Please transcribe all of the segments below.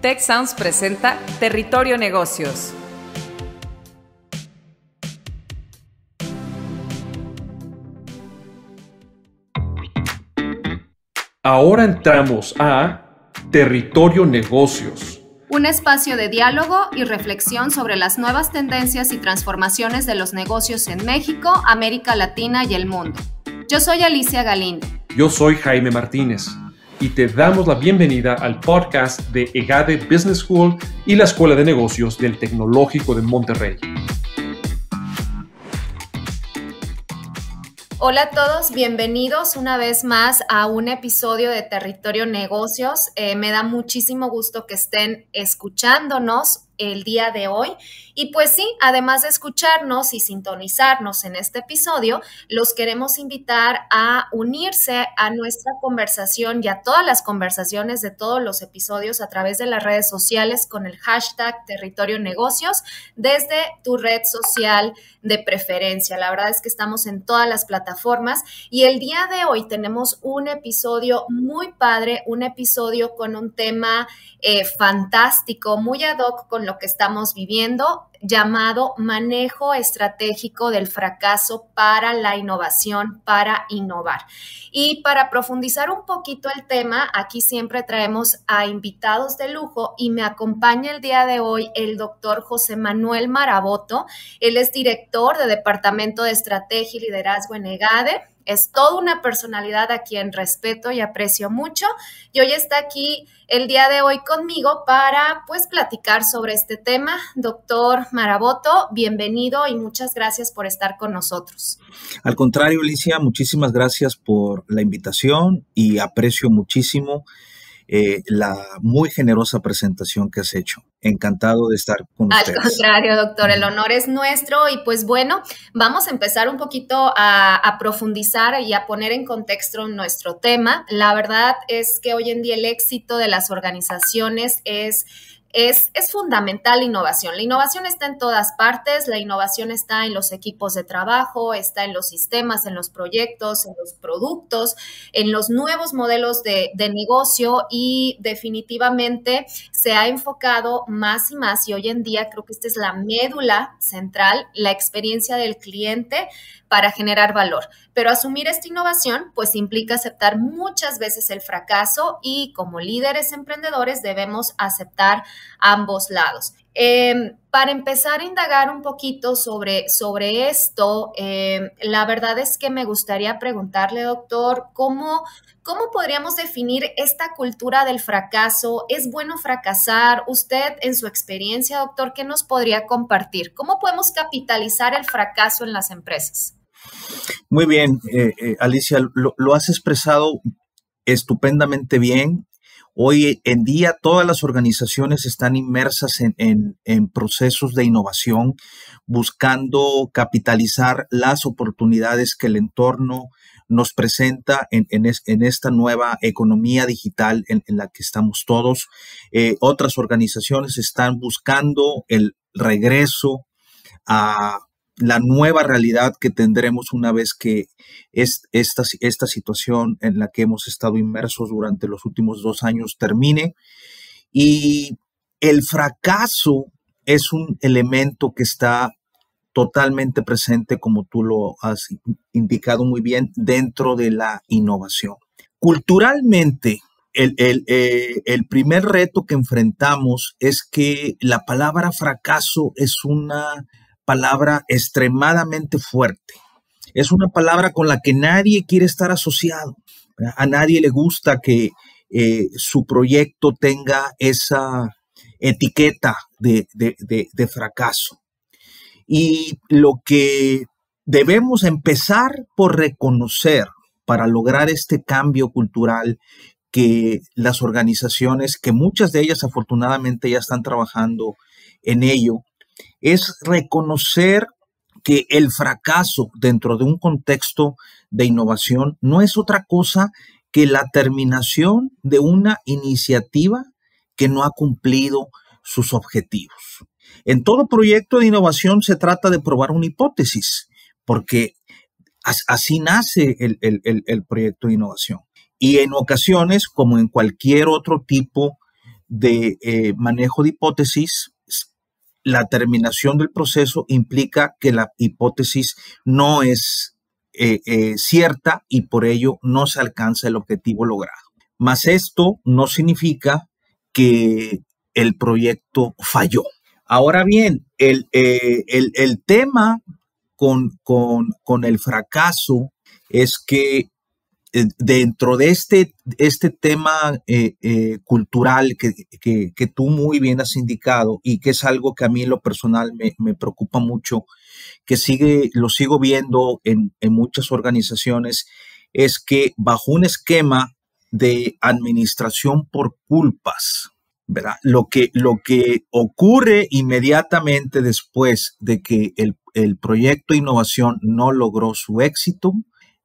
TechSounds presenta Territorio Negocios. Ahora entramos a Territorio Negocios. Un espacio de diálogo y reflexión sobre las nuevas tendencias y transformaciones de los negocios en México, América Latina y el mundo. Yo soy Alicia Galindo. Yo soy Jaime Martínez y te damos la bienvenida al podcast de EGADE Business School y la Escuela de Negocios del Tecnológico de Monterrey. Hola a todos, bienvenidos una vez más a un episodio de Territorio Negocios. Eh, me da muchísimo gusto que estén escuchándonos el día de hoy y pues sí, además de escucharnos y sintonizarnos en este episodio, los queremos invitar a unirse a nuestra conversación y a todas las conversaciones de todos los episodios a través de las redes sociales con el hashtag Territorio Negocios desde tu red social de preferencia. La verdad es que estamos en todas las plataformas y el día de hoy tenemos un episodio muy padre, un episodio con un tema eh, fantástico, muy ad hoc con lo que estamos viviendo llamado Manejo Estratégico del Fracaso para la Innovación, para innovar. Y para profundizar un poquito el tema, aquí siempre traemos a invitados de lujo y me acompaña el día de hoy el doctor José Manuel Maraboto. Él es director de Departamento de Estrategia y Liderazgo en EGADE es toda una personalidad a quien respeto y aprecio mucho y hoy está aquí el día de hoy conmigo para pues platicar sobre este tema. Doctor Maraboto, bienvenido y muchas gracias por estar con nosotros. Al contrario, Alicia, muchísimas gracias por la invitación y aprecio muchísimo eh, la muy generosa presentación que has hecho. Encantado de estar con ustedes. Al contrario, doctor, el honor es nuestro y pues bueno, vamos a empezar un poquito a, a profundizar y a poner en contexto nuestro tema. La verdad es que hoy en día el éxito de las organizaciones es es, fundamental la innovación. La innovación está en todas partes, la innovación está en los equipos de trabajo, está en los sistemas, en los proyectos, en los productos, en los nuevos modelos de, de negocio y definitivamente se ha enfocado más y más y hoy en día creo que esta es la médula central, la experiencia del cliente para generar valor. Pero asumir esta innovación pues implica aceptar muchas veces el fracaso y como líderes emprendedores debemos aceptar ambos lados. Em, para empezar a indagar un poquito sobre, sobre esto, em, la verdad es que me gustaría preguntarle, doctor, ¿cómo, ¿cómo podríamos definir esta cultura del fracaso? ¿Es bueno fracasar? Usted, en su experiencia, doctor, ¿qué nos podría compartir? ¿Cómo podemos capitalizar el fracaso en las empresas? Muy bien, eh, eh, Alicia, lo, has expresado estupendamente bien. Hoy en día todas las organizaciones están inmersas en, procesos de innovación, buscando capitalizar las oportunidades que el entorno nos presenta en, esta nueva economía digital en, la que estamos todos. Eh, otras organizaciones están buscando el regreso a la nueva realidad que tendremos una vez que esta, esta situación en la que hemos estado inmersos durante los últimos dos años termine. Y el fracaso es un elemento que está totalmente presente, como tú lo has indicado muy bien, dentro de la innovación. Culturalmente, el, eh, primer reto que enfrentamos es que la palabra fracaso es una palabra extremadamente fuerte. Es una palabra con la que nadie quiere estar asociado. A nadie le gusta que eh, su proyecto tenga esa etiqueta de fracaso. Y lo que debemos empezar por reconocer para lograr este cambio cultural que las organizaciones, que muchas de ellas afortunadamente ya están trabajando en ello, es reconocer que el fracaso dentro de un contexto de innovación no es otra cosa que la terminación de una iniciativa que no ha cumplido sus objetivos. En todo proyecto de innovación se trata de probar una hipótesis, porque así nace el, proyecto de innovación. Y en ocasiones, como en cualquier otro tipo de eh, manejo de hipótesis, la terminación del proceso implica que la hipótesis no es eh, eh, cierta y por ello no se alcanza el objetivo logrado. Mas esto no significa que el proyecto falló. Ahora bien, el, eh, tema con, con el fracaso es que eh, dentro de este, este tema eh, eh, cultural que, tú muy bien has indicado y que es algo que a mí lo personal me, preocupa mucho, que sigue, lo sigo viendo en, muchas organizaciones, es que bajo un esquema de administración por culpas, ¿verdad? Lo que, lo que ocurre inmediatamente después de que el, el proyecto de innovación no logró su éxito,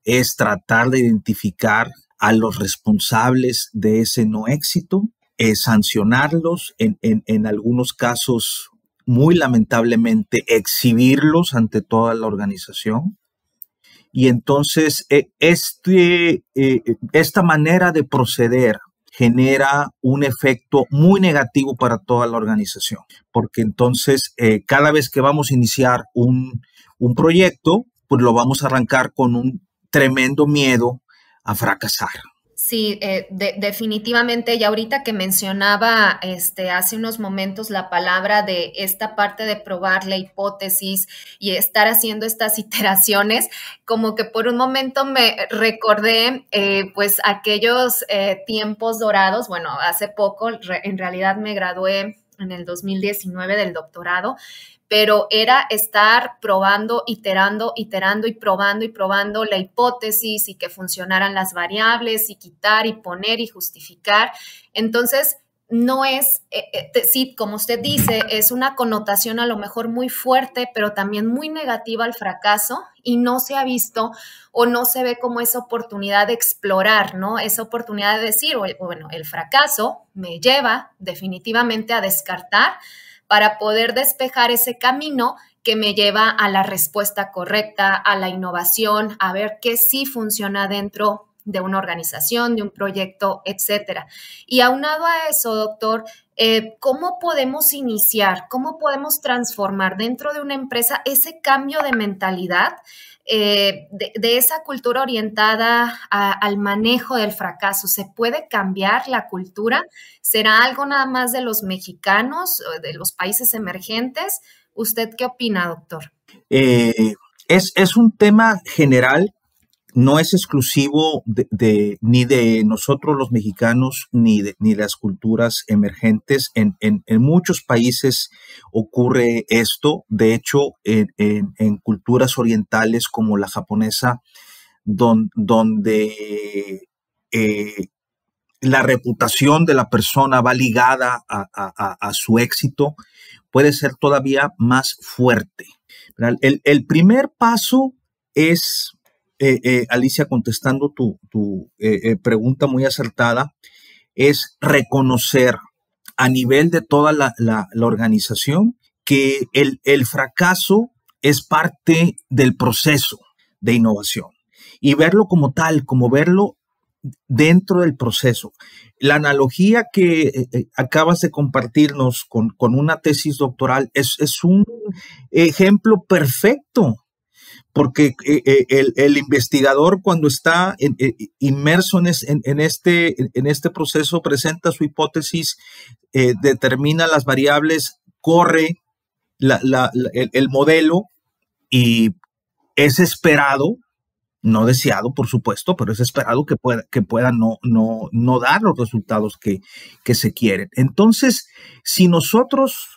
es tratar de identificar a los responsables de ese no éxito, es sancionarlos, en, algunos casos, muy lamentablemente, exhibirlos ante toda la organización. Y entonces, e, este, e, esta manera de proceder genera un efecto muy negativo para toda la organización, porque entonces eh, cada vez que vamos a iniciar un, un, proyecto, pues lo vamos a arrancar con un tremendo miedo a fracasar. Sí, eh, definitivamente. Y ahorita que mencionaba este, hace unos momentos la palabra de esta parte de probar la hipótesis y estar haciendo estas iteraciones, como que por un momento me recordé eh, pues aquellos eh, tiempos dorados. Bueno, hace poco en realidad me gradué en el 2019 del doctorado, pero era estar probando, iterando, iterando y probando y probando la hipótesis y que funcionaran las variables y quitar y poner y justificar. Entonces, no es, eh, eh, sí, como usted dice, es una connotación a lo mejor muy fuerte, pero también muy negativa al fracaso y no se ha visto o no se ve como esa oportunidad de explorar, ¿no? Esa oportunidad de decir, bueno, el fracaso me lleva definitivamente a descartar para poder despejar ese camino que me lleva a la respuesta correcta, a la innovación, a ver qué sí funciona dentro de una organización, de un proyecto, etcétera. Y aunado a eso, doctor, eh, ¿cómo podemos iniciar, cómo podemos transformar dentro de una empresa ese cambio de mentalidad, eh, de, esa cultura orientada al manejo del fracaso? ¿Se puede cambiar la cultura? ¿Será algo nada más de los mexicanos, de los países emergentes? ¿Usted qué opina, doctor? Eh, es, es un tema general no es exclusivo de, ni de nosotros los mexicanos ni de ni las culturas emergentes. En, muchos países ocurre esto. De hecho, en, culturas orientales como la japonesa, donde eh, la reputación de la persona va ligada a, su éxito, puede ser todavía más fuerte. el primer paso es eh, eh, Alicia, contestando tu, eh, pregunta muy acertada, es reconocer a nivel de toda la, la, organización que el, fracaso es parte del proceso de innovación y verlo como tal, como verlo dentro del proceso. La analogía que acabas de compartirnos con, una tesis doctoral es, es un ejemplo perfecto porque eh, eh, el, investigador cuando está eh, inmerso en, este, en este proceso presenta su hipótesis, determina las variables, corre el, modelo y es esperado, no deseado por supuesto, pero es esperado que pueda, que no, no, no dar los resultados que, que se quieren. Entonces, si nosotros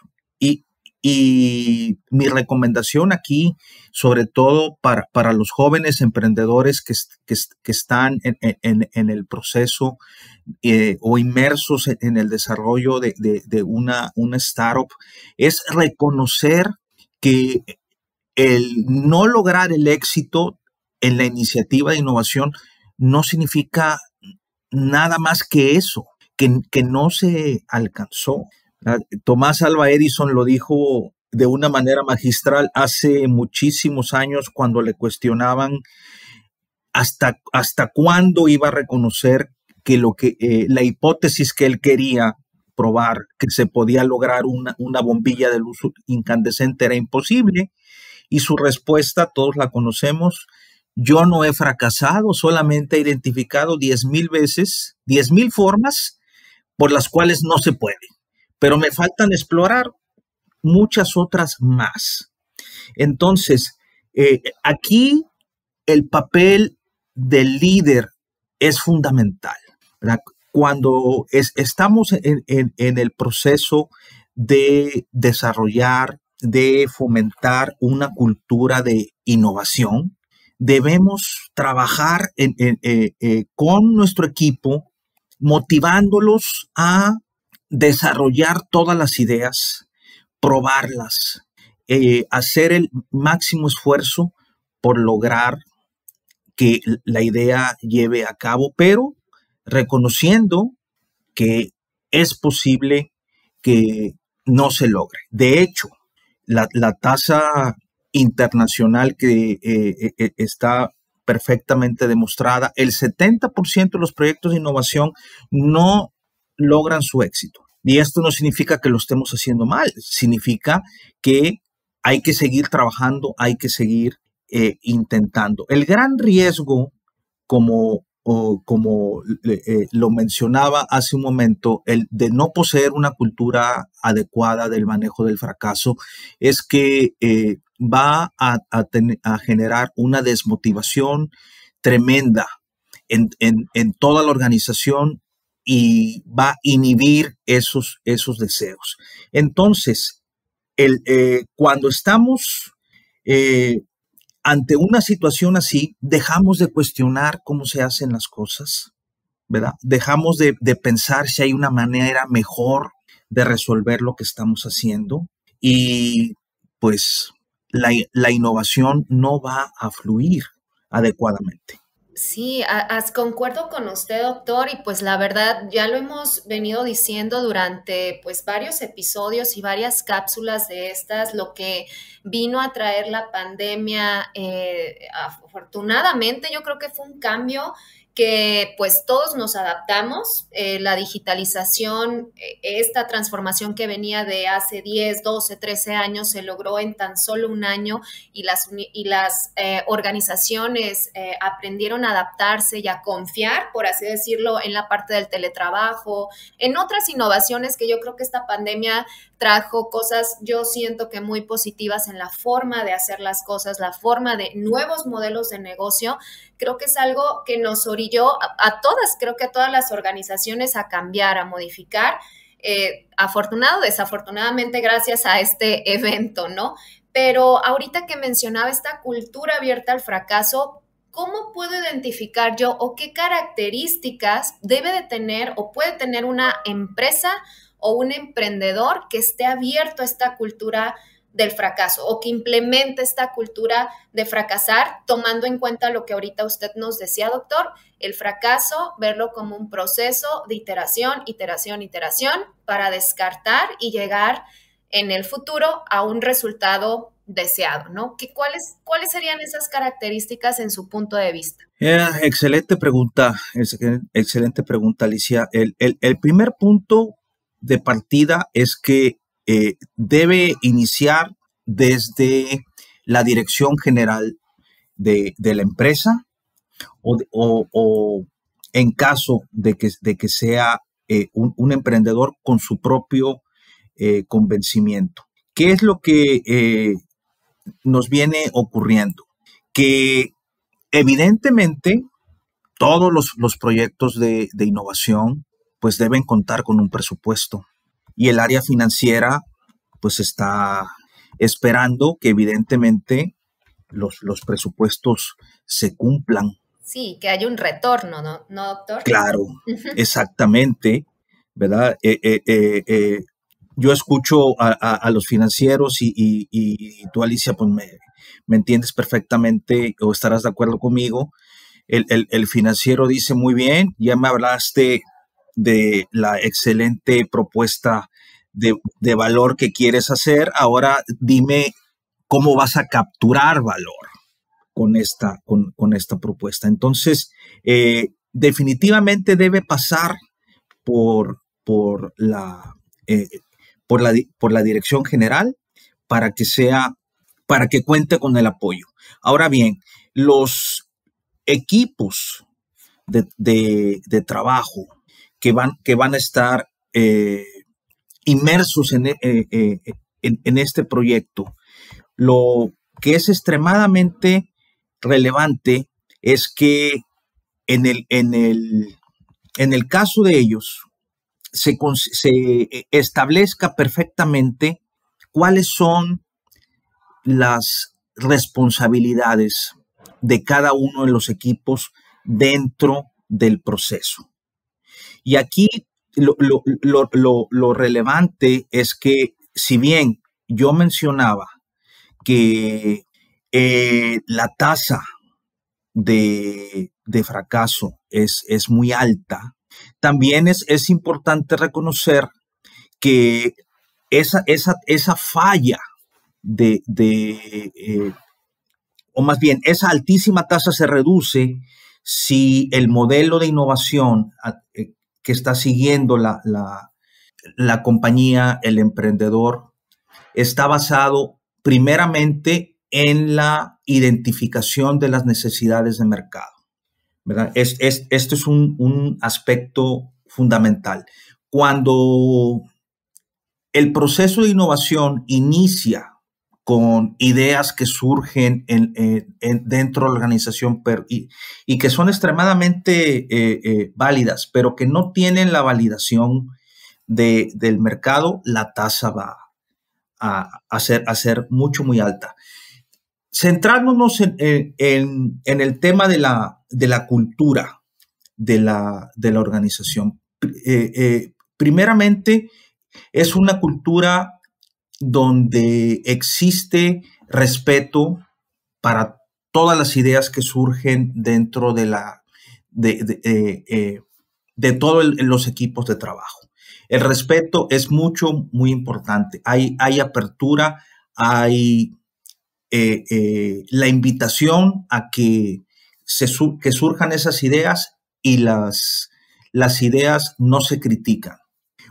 y mi recomendación aquí, sobre todo para, los jóvenes emprendedores que, están en, el proceso eh, o inmersos en el desarrollo de, una, una startup, es reconocer que el no lograr el éxito en la iniciativa de innovación no significa nada más que eso, que no se alcanzó. Ah, Tomás Alba Edison lo dijo de una manera magistral hace muchísimos años cuando le cuestionaban hasta, hasta cuándo iba a reconocer que, lo que eh, la hipótesis que él quería probar, que se podía lograr una, una bombilla de luz incandescente, era imposible. Y su respuesta, todos la conocemos, yo no he fracasado, solamente he identificado 10.000 veces, 10.000 formas por las cuales no se puede pero me faltan explorar muchas otras más. Entonces, eh, aquí el papel del líder es fundamental. Cuando estamos en, el proceso de desarrollar, de fomentar una cultura de innovación, debemos trabajar eh, eh, con nuestro equipo, motivándolos a desarrollar todas las ideas, probarlas, eh, hacer el máximo esfuerzo por lograr que la idea lleve a cabo, pero reconociendo que es posible que no se logre. De hecho, la, tasa internacional que eh, eh, está perfectamente demostrada, el 70% de los proyectos de innovación no logran su éxito. Y esto no significa que lo estemos haciendo mal, significa que hay que seguir trabajando, hay que seguir eh, intentando. El gran riesgo, como, como eh, lo mencionaba hace un momento, el de no poseer una cultura adecuada del manejo del fracaso, es que eh, va a, generar una desmotivación tremenda en toda la organización y va a inhibir esos, esos deseos. Entonces, el, eh, cuando estamos eh, ante una situación así, dejamos de cuestionar cómo se hacen las cosas, ¿verdad? Dejamos de, pensar si hay una manera mejor de resolver lo que estamos haciendo y pues la, la, innovación no va a fluir adecuadamente. Sí, a, concuerdo con usted, doctor, y pues la verdad ya lo hemos venido diciendo durante pues varios episodios y varias cápsulas de estas, lo que vino a traer la pandemia, eh, afortunadamente yo creo que fue un cambio que pues todos nos adaptamos, eh, la digitalización, eh, esta transformación que venía de hace 10, 12, 13 años se logró en tan solo un año y las, y las eh, organizaciones aprendieron a adaptarse y a confiar, por así decirlo, en la parte del teletrabajo, en otras innovaciones que yo creo que esta pandemia trajo cosas, yo siento que muy positivas en la forma de hacer las cosas, la forma de nuevos modelos de negocio creo que es algo que nos orilló a, todas, creo que a todas las organizaciones a cambiar, a modificar. Eh, afortunado, desafortunadamente, gracias a este evento, ¿no? Pero ahorita que mencionaba esta cultura abierta al fracaso, ¿cómo puedo identificar yo o qué características debe de tener o puede tener una empresa o un emprendedor que esté abierto a esta cultura del fracaso o que implemente esta cultura de fracasar tomando en cuenta lo que ahorita usted nos decía, doctor, el fracaso, verlo como un proceso de iteración, iteración, iteración para descartar y llegar en el futuro a un resultado deseado, ¿no? ¿Qué, cuáles, ¿Cuáles serían esas características en su punto de vista? Eh, excelente pregunta, eh, excelente pregunta, Alicia. el primer punto de partida es que eh, debe iniciar desde la dirección general de, la empresa o, en caso de que, de que sea eh, un, emprendedor con su propio eh, convencimiento. ¿Qué es lo que nos viene ocurriendo? Que evidentemente todos los, proyectos de, de innovación pues deben contar con un presupuesto y el área financiera pues está esperando que evidentemente los, presupuestos se cumplan. Sí, que haya un retorno, ¿no, doctor? Claro, exactamente, ¿verdad? Eh, eh, eh, yo escucho a, los financieros y, y, tú, Alicia, pues me, entiendes perfectamente o estarás de acuerdo conmigo. El, el, el financiero dice, muy bien, ya me hablaste de la excelente propuesta de, de valor que quieres hacer. Ahora dime cómo vas a capturar valor con esta, con, esta propuesta. Entonces, eh, definitivamente debe pasar por, por, la, eh, por, por la dirección general para que sea, para que cuente con el apoyo. Ahora bien, los equipos de trabajo que van, que van a estar eh, inmersos eh, eh, en, este proyecto. Lo que es extremadamente relevante es que en el, en el, en el caso de ellos se establezca perfectamente cuáles son las responsabilidades de cada uno de los equipos dentro del proceso. Y aquí lo, relevante es que si bien yo mencionaba que eh, la tasa de, fracaso es, es, muy alta, también es, es importante reconocer que esa, esa falla de, eh, o más bien, esa altísima tasa se reduce si el modelo de innovación eh, que está siguiendo la, compañía, el emprendedor, está basado primeramente en la identificación de las necesidades de mercado. Es, este es un, un aspecto fundamental. Cuando el proceso de innovación inicia con ideas que surgen en, eh, dentro de la organización y, que son extremadamente eh, eh, válidas, pero que no tienen la validación del mercado, la tasa va a, ser, mucho, muy alta. Centrándonos en, el tema de la, cultura de la, organización. primeramente, es una cultura donde existe respeto para todas las ideas que surgen dentro de la de, eh, eh, todos los equipos de trabajo. El respeto es mucho, muy importante. Hay, hay apertura, hay eh, la invitación a que, se surjan esas ideas y las, las ideas no se critican.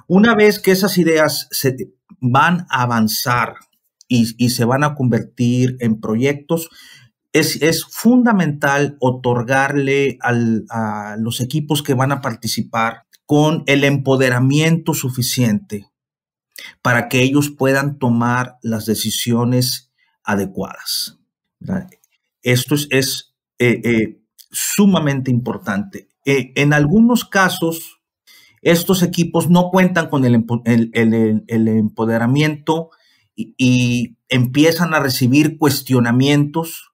Una vez que esas ideas se van a avanzar y, se van a convertir en proyectos, es, fundamental otorgarle a los equipos que van a participar con el empoderamiento suficiente para que ellos puedan tomar las decisiones adecuadas. Esto es, eh, eh, sumamente importante. Eh, en algunos casos, estos equipos no cuentan con el, empoderamiento y, empiezan a recibir cuestionamientos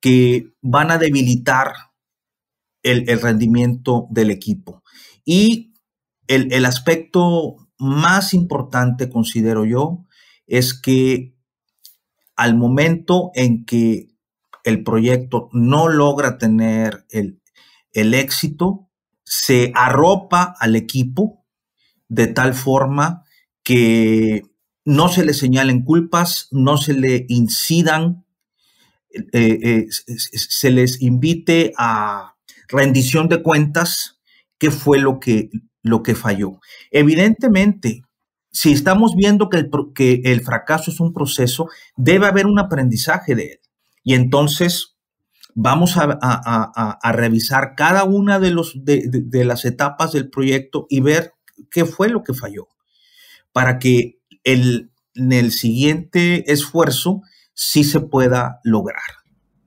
que van a debilitar el, rendimiento del equipo. Y el aspecto más importante, considero yo, es que al momento en que el proyecto no logra tener el éxito, se arropa al equipo de tal forma que no se le señalen culpas, no se le incidan, eh, eh, se les invite a rendición de cuentas, qué fue lo que, lo que falló. Evidentemente, si estamos viendo que el, que el fracaso es un proceso, debe haber un aprendizaje de él. Y entonces vamos a, revisar cada una de, los, de, las etapas del proyecto y ver qué fue lo que falló, para que el, en el siguiente esfuerzo sí se pueda lograr.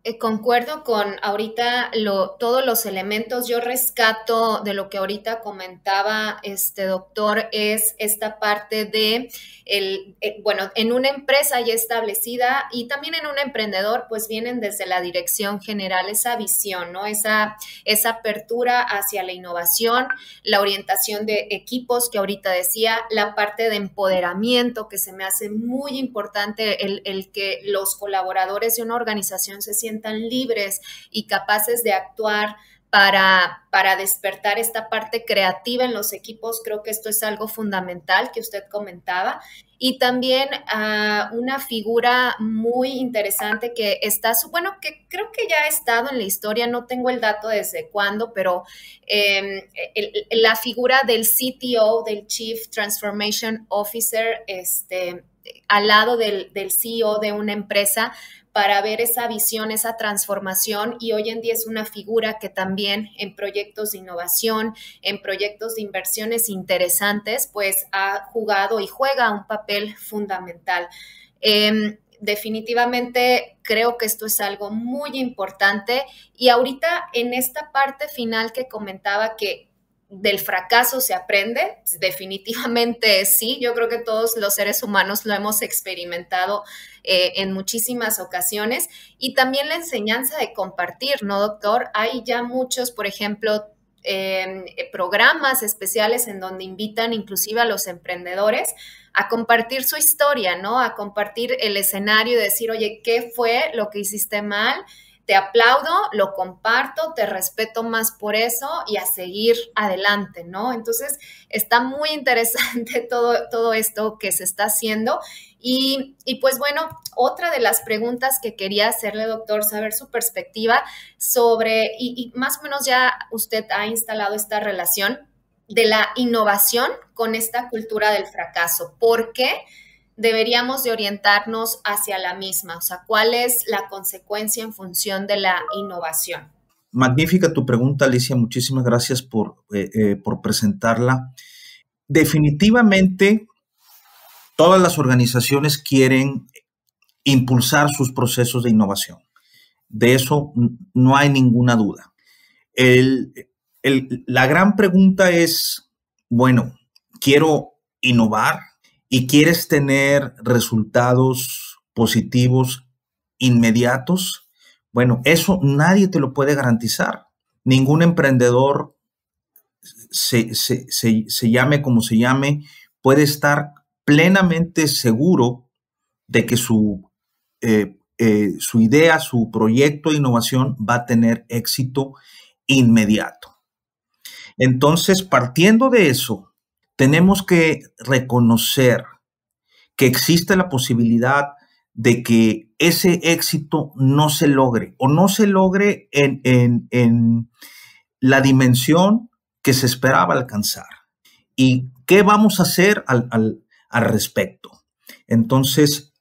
Eh, concuerdo con ahorita lo, todos los elementos. Yo rescato de lo que ahorita comentaba este doctor, es esta parte de eh, bueno, en una empresa ya establecida y también en un emprendedor, pues vienen desde la dirección general esa visión, ¿no? Esa, esa apertura hacia la innovación, la orientación de equipos que ahorita decía, la parte de empoderamiento que se me hace muy importante, el, el que los colaboradores de una organización se sientan libres y capaces de actuar para, para despertar esta parte creativa en los equipos. Creo que esto es algo fundamental que usted comentaba. Y también ah, una figura muy interesante que está, bueno, que creo que ya ha estado en la historia, no tengo el dato desde cuándo, pero em, la figura del CTO, del Chief Transformation Officer, este, al lado del, del CEO de una empresa, para ver esa visión, esa transformación y hoy en día es una figura que también en proyectos de innovación, en proyectos de inversiones interesantes, pues ha jugado y juega un papel fundamental. Em, definitivamente creo que esto es algo muy importante y ahorita en esta parte final que comentaba que del fracaso se aprende, definitivamente sí, yo creo que todos los seres humanos lo hemos experimentado eh, en muchísimas ocasiones y también la enseñanza de compartir, ¿no, doctor? Hay ya muchos, por ejemplo, em, programas especiales en donde invitan inclusive a los emprendedores a compartir su historia, ¿no? A compartir el escenario y decir, oye, ¿qué fue lo que hiciste mal? te aplaudo, lo comparto, te respeto más por eso y a seguir adelante, ¿no? Entonces, está muy interesante todo, todo esto que se está haciendo. Y, y pues bueno, otra de las preguntas que quería hacerle, doctor, saber su perspectiva sobre, y, y más o menos ya usted ha instalado esta relación de la innovación con esta cultura del fracaso. ¿Por qué? deberíamos de orientarnos hacia la misma, o sea, cuál es la consecuencia en función de la innovación. Magnífica tu pregunta, Alicia, muchísimas gracias por, eh, eh, presentarla. Definitivamente, todas las organizaciones quieren impulsar sus procesos de innovación. De eso no hay ninguna duda. la gran pregunta es, bueno, quiero innovar, y quieres tener resultados positivos inmediatos, bueno, eso nadie te lo puede garantizar. Ningún emprendedor, se, llame como se llame, puede estar plenamente seguro de que su, eh, eh, su idea, su proyecto de innovación va a tener éxito inmediato. Entonces, partiendo de eso, tenemos que reconocer que existe la posibilidad de que ese éxito no se logre o no se logre en, la dimensión que se esperaba alcanzar. ¿Y qué vamos a hacer al, respecto? Entonces,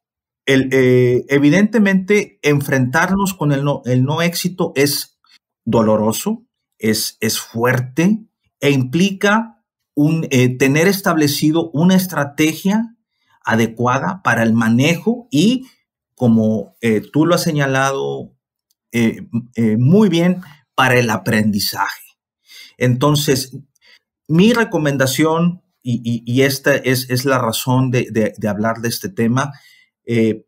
el, eh, evidentemente, enfrentarnos con el no, el no éxito es doloroso, es, es fuerte e implica eh, tener establecido una estrategia adecuada para el manejo y, como eh, tú lo has señalado eh, muy bien, para el aprendizaje. Entonces, mi recomendación, y, esta es, la razón de, hablar de este tema, em,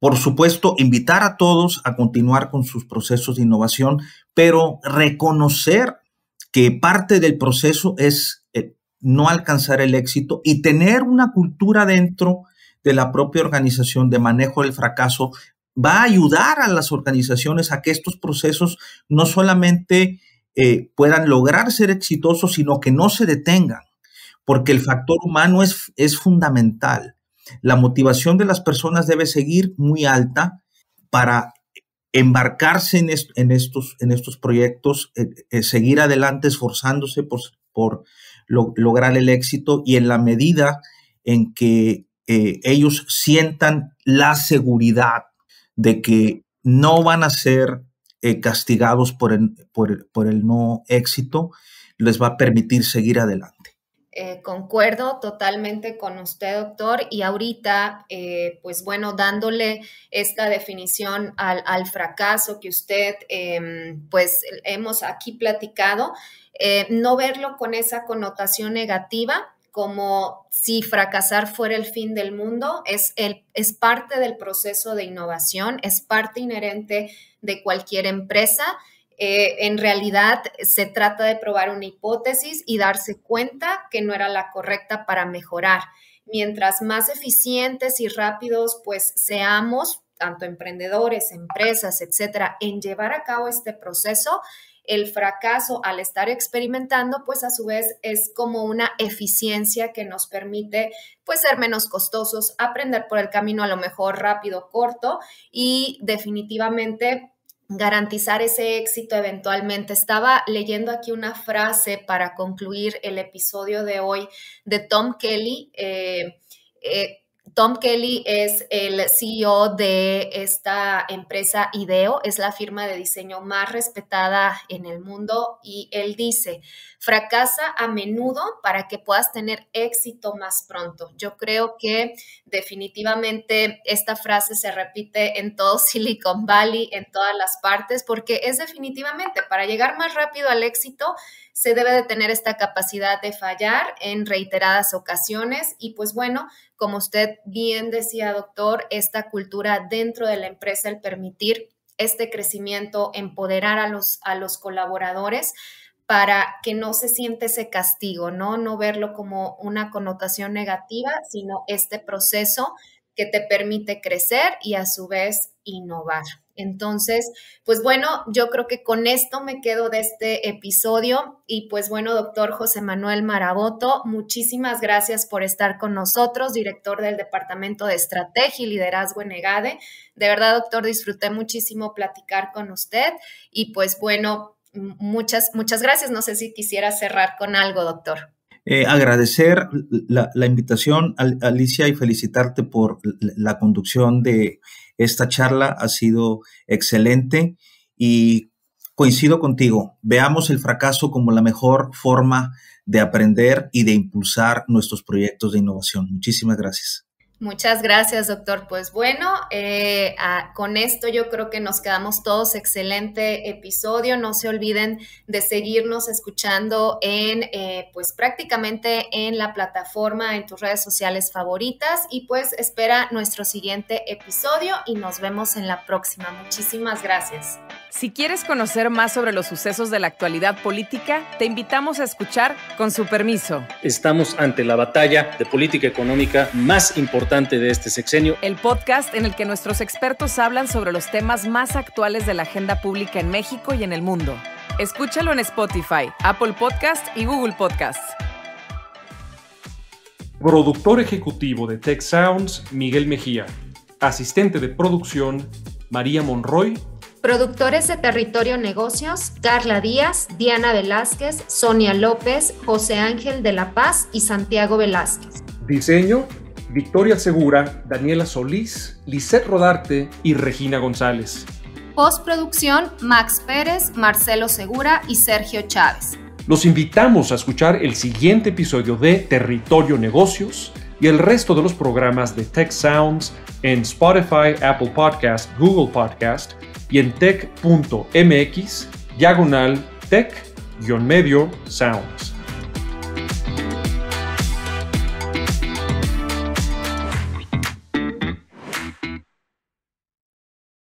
por supuesto, invitar a todos a continuar con sus procesos de innovación, pero reconocer que parte del proceso es eh, no alcanzar el éxito y tener una cultura dentro de la propia organización de manejo del fracaso va a ayudar a las organizaciones a que estos procesos no solamente eh, puedan lograr ser exitosos, sino que no se detengan, porque el factor humano es, es fundamental. La motivación de las personas debe seguir muy alta para embarcarse en, estos, en estos proyectos, eh, eh, seguir adelante esforzándose por, lograr el éxito y en la medida en que eh, ellos sientan la seguridad de que no van a ser castigados por el no éxito, les va a permitir seguir adelante. Eh, concuerdo totalmente con usted, doctor, y ahorita, eh, pues bueno, dándole esta definición al, fracaso que usted, em, pues hemos aquí platicado, eh, no verlo con esa connotación negativa, como si fracasar fuera el fin del mundo, es, es parte del proceso de innovación, es parte inherente de cualquier empresa eh, en realidad se trata de probar una hipótesis y darse cuenta que no era la correcta para mejorar. Mientras más eficientes y rápidos pues seamos, tanto emprendedores, empresas, etcétera, en llevar a cabo este proceso, el fracaso al estar experimentando, pues a su vez es como una eficiencia que nos permite pues ser menos costosos, aprender por el camino a lo mejor rápido, corto y definitivamente garantizar ese éxito eventualmente. Estaba leyendo aquí una frase para concluir el episodio de hoy de Tom Kelly. Eh, eh, Tom Kelly es el CEO de esta empresa IDEO, es la firma de diseño más respetada en el mundo y él dice, fracasa a menudo para que puedas tener éxito más pronto. Yo creo que definitivamente esta frase se repite en todo Silicon Valley, en todas las partes, porque es definitivamente para llegar más rápido al éxito se debe de tener esta capacidad de fallar en reiteradas ocasiones y pues bueno, como usted bien decía, doctor, esta cultura dentro de la empresa, el permitir este crecimiento, empoderar a los, a los colaboradores para que no se siente ese castigo, ¿no? No verlo como una connotación negativa, sino este proceso que te permite crecer y a su vez innovar. Entonces, pues bueno, yo creo que con esto me quedo de este episodio y pues bueno, doctor José Manuel Maraboto, muchísimas gracias por estar con nosotros, director del Departamento de Estrategia y Liderazgo en EGADE. De verdad, doctor, disfruté muchísimo platicar con usted y pues bueno, muchas, muchas gracias. No sé si quisiera cerrar con algo, doctor. Eh, agradecer la, invitación, Alicia, y felicitarte por la conducción de esta charla ha sido excelente y coincido contigo. Veamos el fracaso como la mejor forma de aprender y de impulsar nuestros proyectos de innovación. Muchísimas gracias. Muchas gracias, doctor. Pues bueno, eh, con esto yo creo que nos quedamos todos. Excelente episodio. No se olviden de seguirnos escuchando en, eh, pues prácticamente en la plataforma, en tus redes sociales favoritas. Y pues espera nuestro siguiente episodio y nos vemos en la próxima. Muchísimas gracias. Si quieres conocer más sobre los sucesos de la actualidad política, te invitamos a escuchar, con su permiso. Estamos ante la batalla de política económica más importante de este sexenio. El podcast en el que nuestros expertos hablan sobre los temas más actuales de la agenda pública en México y en el mundo. Escúchalo en Spotify, Apple Podcast y Google Podcast. Productor ejecutivo de Tech Sounds, Miguel Mejía. Asistente de producción, María Monroy. Productores de Territorio Negocios, Carla Díaz, Diana Velázquez, Sonia López, José Ángel de la Paz y Santiago Velázquez. Diseño, Victoria Segura, Daniela Solís, Lisette Rodarte y Regina González. Postproducción, Max Pérez, Marcelo Segura y Sergio Chávez. Los invitamos a escuchar el siguiente episodio de Territorio Negocios y el resto de los programas de Tech Sounds en Spotify, Apple Podcast, Google Podcast y en tech.mx, diagonal, tech-medio sounds.